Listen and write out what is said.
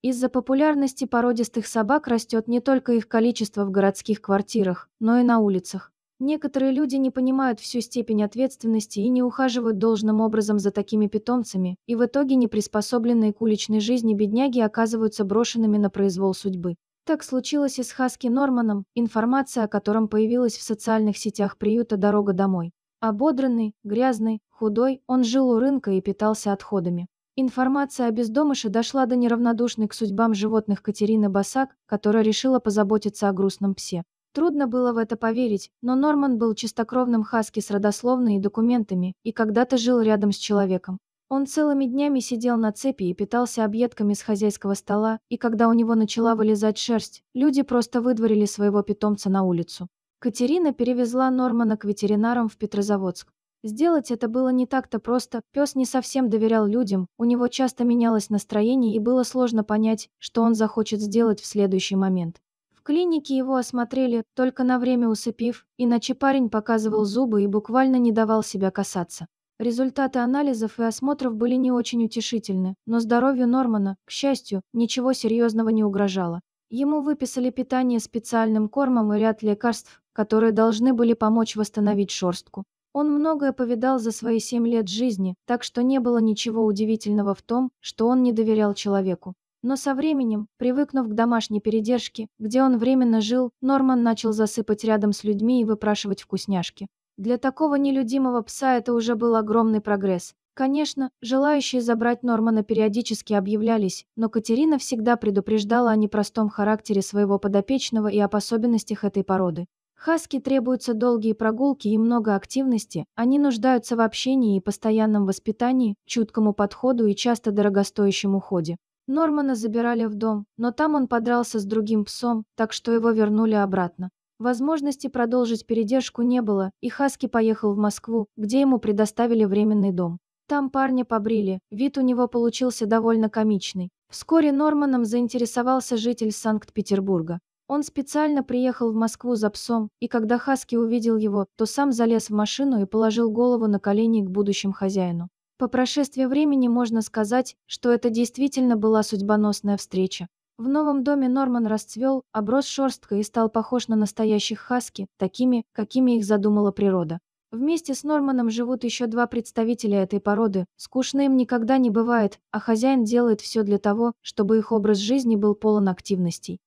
Из-за популярности породистых собак растет не только их количество в городских квартирах, но и на улицах. Некоторые люди не понимают всю степень ответственности и не ухаживают должным образом за такими питомцами, и в итоге неприспособленные к уличной жизни бедняги оказываются брошенными на произвол судьбы. Так случилось и с Хаски Норманом, информация о котором появилась в социальных сетях приюта «Дорога домой». Ободранный, грязный, худой, он жил у рынка и питался отходами. Информация о бездомыше дошла до неравнодушной к судьбам животных Катерины Басак, которая решила позаботиться о грустном псе. Трудно было в это поверить, но Норман был чистокровным хаски с родословными документами и когда-то жил рядом с человеком. Он целыми днями сидел на цепи и питался объедками с хозяйского стола, и когда у него начала вылезать шерсть, люди просто выдворили своего питомца на улицу. Катерина перевезла Нормана к ветеринарам в Петрозаводск. Сделать это было не так-то просто, пес не совсем доверял людям, у него часто менялось настроение и было сложно понять, что он захочет сделать в следующий момент. В клинике его осмотрели, только на время усыпив, иначе парень показывал зубы и буквально не давал себя касаться. Результаты анализов и осмотров были не очень утешительны, но здоровью Нормана, к счастью, ничего серьезного не угрожало. Ему выписали питание специальным кормом и ряд лекарств, которые должны были помочь восстановить шерстку. Он многое повидал за свои семь лет жизни, так что не было ничего удивительного в том, что он не доверял человеку. Но со временем, привыкнув к домашней передержке, где он временно жил, Норман начал засыпать рядом с людьми и выпрашивать вкусняшки. Для такого нелюдимого пса это уже был огромный прогресс. Конечно, желающие забрать Нормана периодически объявлялись, но Катерина всегда предупреждала о непростом характере своего подопечного и о особенностях этой породы. Хаски требуются долгие прогулки и много активности, они нуждаются в общении и постоянном воспитании, чуткому подходу и часто дорогостоящем уходе. Нормана забирали в дом, но там он подрался с другим псом, так что его вернули обратно. Возможности продолжить передержку не было, и Хаски поехал в Москву, где ему предоставили временный дом. Там парня побрили, вид у него получился довольно комичный. Вскоре Норманом заинтересовался житель Санкт-Петербурга. Он специально приехал в Москву за псом, и когда Хаски увидел его, то сам залез в машину и положил голову на колени к будущему хозяину. По прошествии времени можно сказать, что это действительно была судьбоносная встреча. В новом доме Норман расцвел, оброс шерсткой и стал похож на настоящих хаски, такими, какими их задумала природа. Вместе с Норманом живут еще два представителя этой породы. Скучно им никогда не бывает, а хозяин делает все для того, чтобы их образ жизни был полон активностей.